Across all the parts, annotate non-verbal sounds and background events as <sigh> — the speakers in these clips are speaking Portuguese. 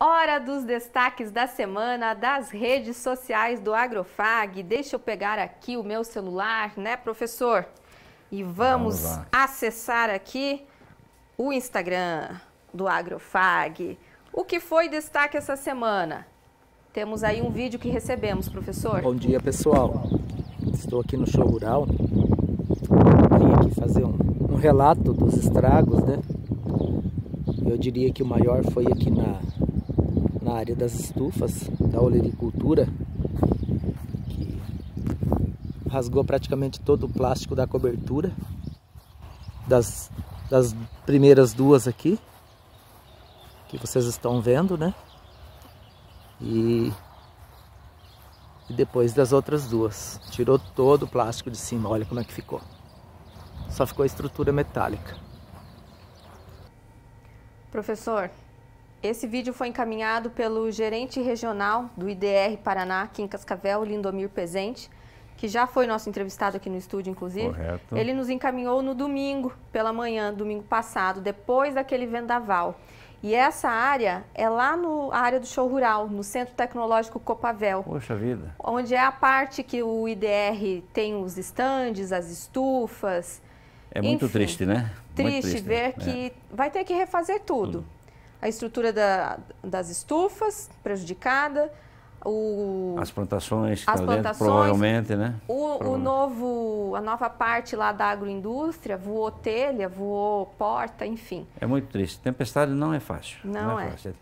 Hora dos destaques da semana das redes sociais do Agrofag. Deixa eu pegar aqui o meu celular, né, professor? E vamos, vamos acessar aqui o Instagram do Agrofag. O que foi destaque essa semana? Temos aí um vídeo que recebemos, professor. Bom dia, pessoal. Estou aqui no show rural. Vim aqui fazer um, um relato dos estragos, né? Eu diria que o maior foi aqui na na área das estufas da olericultura, que rasgou praticamente todo o plástico da cobertura das, das primeiras duas aqui, que vocês estão vendo, né? E, e depois das outras duas. Tirou todo o plástico de cima, olha como é que ficou. Só ficou a estrutura metálica. Professor, esse vídeo foi encaminhado pelo gerente regional do IDR Paraná, aqui em Cascavel, Lindomir Pezente, que já foi nosso entrevistado aqui no estúdio, inclusive. Correto. Ele nos encaminhou no domingo, pela manhã, domingo passado, depois daquele vendaval. E essa área é lá na área do show rural, no Centro Tecnológico Copavel. Poxa vida! Onde é a parte que o IDR tem os estandes, as estufas. É muito Enfim, triste, né? Triste, muito triste ver né? que é. vai ter que refazer tudo. tudo a estrutura da, das estufas prejudicada, o, as plantações, as plantações dentro, provavelmente, né? O, provavelmente. o, novo, a nova parte lá da agroindústria voou telha, voou porta, enfim. É muito triste. Tempestade não é fácil. Não, não é. é. Fácil.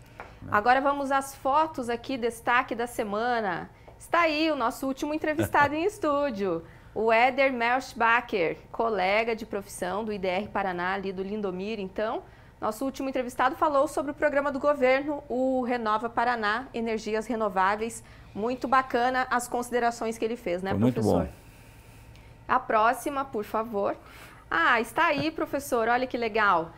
Agora vamos às fotos aqui, destaque da semana. Está aí o nosso último entrevistado em <laughs> estúdio, o Éder Melchbacher, colega de profissão do IDR Paraná, ali do Lindomir, então. Nosso último entrevistado falou sobre o programa do governo, o Renova Paraná, Energias Renováveis. Muito bacana as considerações que ele fez, né, Foi professor? Muito bom. A próxima, por favor. Ah, está aí, professor, olha que legal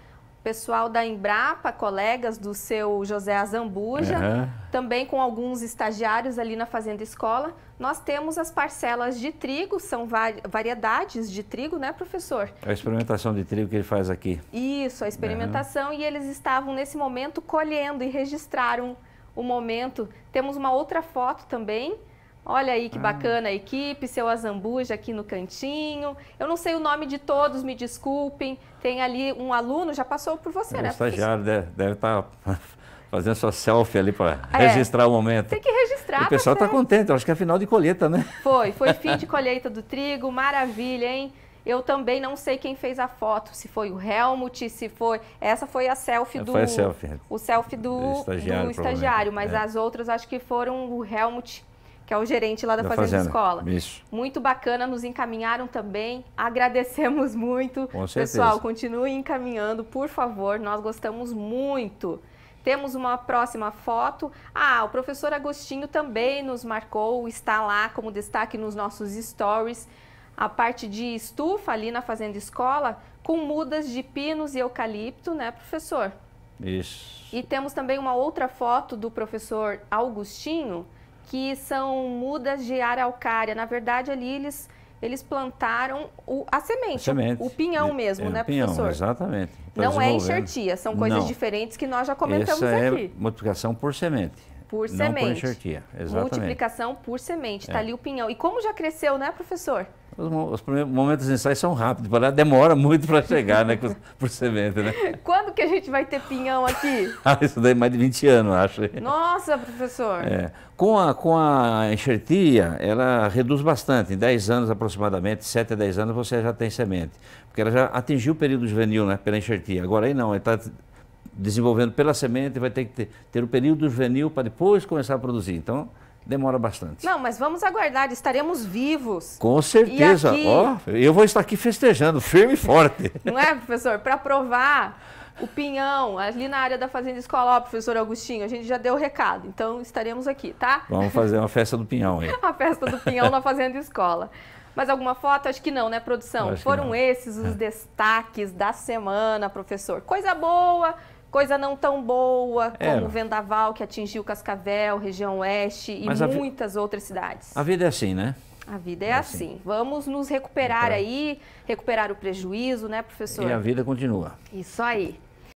pessoal da Embrapa, colegas do seu José Azambuja, uhum. também com alguns estagiários ali na Fazenda Escola. Nós temos as parcelas de trigo, são variedades de trigo, né, professor? É a experimentação de trigo que ele faz aqui. Isso, a experimentação, uhum. e eles estavam nesse momento colhendo e registraram o momento. Temos uma outra foto também Olha aí que ah. bacana a equipe, seu Azambuja aqui no cantinho. Eu não sei o nome de todos, me desculpem. Tem ali um aluno, já passou por você, é, né? O estagiário deve, deve tá estar <laughs> fazendo sua selfie ali para é, registrar o momento. Tem que registrar. E o pessoal está contente, eu acho que é final de colheita, né? Foi, foi fim de <laughs> colheita do trigo, maravilha, hein? Eu também não sei quem fez a foto, se foi o Helmut, se foi. Essa foi a selfie é, do. Foi a selfie. O selfie do, do estagiário, do estagiário mas é. as outras acho que foram o Helmut que é o gerente lá da, da Fazenda, Fazenda Escola. Isso. Muito bacana, nos encaminharam também. Agradecemos muito. Com certeza. Pessoal, continue encaminhando, por favor. Nós gostamos muito. Temos uma próxima foto. Ah, o professor Agostinho também nos marcou, está lá como destaque nos nossos stories. A parte de estufa ali na Fazenda Escola, com mudas de pinos e eucalipto, né, professor? Isso. E temos também uma outra foto do professor Augustinho, que são mudas de araucária. Na verdade, ali eles, eles plantaram o, a, semente, a semente. O, pinhão mesmo, é, né, pinhão, professor? Exatamente. Tá não é enxertia, são coisas Não. diferentes que nós já comentamos Essa é aqui. É multiplicação por semente por não semente. Não por enxertia, exatamente. Multiplicação por semente, está é. ali o pinhão. E como já cresceu, né, professor? Os, os primeiros momentos de ensaio são rápidos, demora muito para chegar, né, por semente, né? <laughs> que a gente vai ter pinhão aqui? <laughs> ah, isso daí é mais de 20 anos, acho. Nossa, professor. É. Com, a, com a enxertia, ela reduz bastante. Em 10 anos aproximadamente, 7 a 10 anos, você já tem semente. Porque ela já atingiu o período juvenil né, pela enxertia. Agora aí não, está desenvolvendo pela semente, vai ter que ter, ter o período juvenil para depois começar a produzir. Então, demora bastante. Não, mas vamos aguardar, estaremos vivos. Com certeza. Aqui... Oh, eu vou estar aqui festejando, firme e forte. Não é, professor? Para provar o Pinhão, ali na área da Fazenda Escolar, professor Augustinho, a gente já deu o recado, então estaremos aqui, tá? Vamos fazer uma festa do Pinhão aí. <laughs> a festa do Pinhão na Fazenda Escola. Mais alguma foto? Acho que não, né, produção? Foram esses os é. destaques da semana, professor. Coisa boa, coisa não tão boa, é. como o vendaval que atingiu Cascavel, região oeste e Mas muitas vi... outras cidades. A vida é assim, né? A vida é, é assim. assim. Vamos nos recuperar é. aí, recuperar o prejuízo, né, professor? E a vida continua. Isso aí.